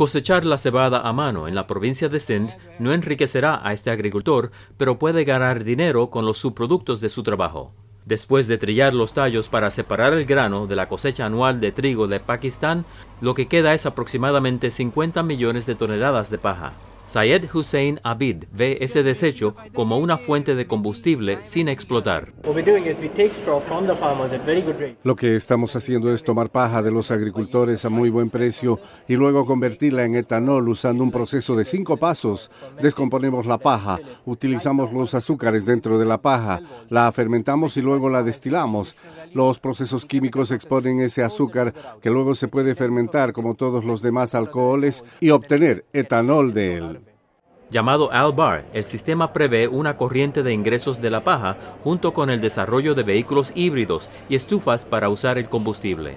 Cosechar la cebada a mano en la provincia de Sindh no enriquecerá a este agricultor, pero puede ganar dinero con los subproductos de su trabajo. Después de trillar los tallos para separar el grano de la cosecha anual de trigo de Pakistán, lo que queda es aproximadamente 50 millones de toneladas de paja. Sayed Hussein Abid ve ese desecho como una fuente de combustible sin explotar. Lo que estamos haciendo es tomar paja de los agricultores a muy buen precio y luego convertirla en etanol usando un proceso de cinco pasos. Descomponemos la paja, utilizamos los azúcares dentro de la paja, la fermentamos y luego la destilamos. Los procesos químicos exponen ese azúcar que luego se puede fermentar como todos los demás alcoholes y obtener etanol de él. Llamado ALBAR, el sistema prevé una corriente de ingresos de la paja junto con el desarrollo de vehículos híbridos y estufas para usar el combustible.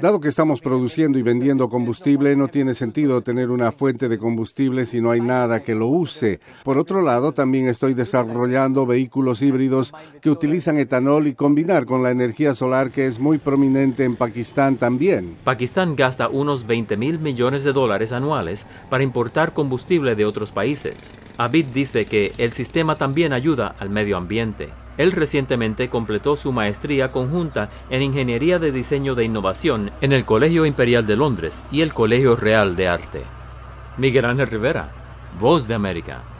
Dado que estamos produciendo y vendiendo combustible, no tiene sentido tener una fuente de combustible si no hay nada que lo use. Por otro lado, también estoy desarrollando vehículos híbridos que utilizan etanol y combinar con la energía solar que es muy prominente en Pakistán también. Pakistán gasta unos 20 mil millones de dólares anuales para importar combustible de otros países. Abid dice que el sistema también ayuda al medio ambiente. Él recientemente completó su maestría conjunta en Ingeniería de Diseño de Innovación en el Colegio Imperial de Londres y el Colegio Real de Arte. Miguel Ángel Rivera, Voz de América.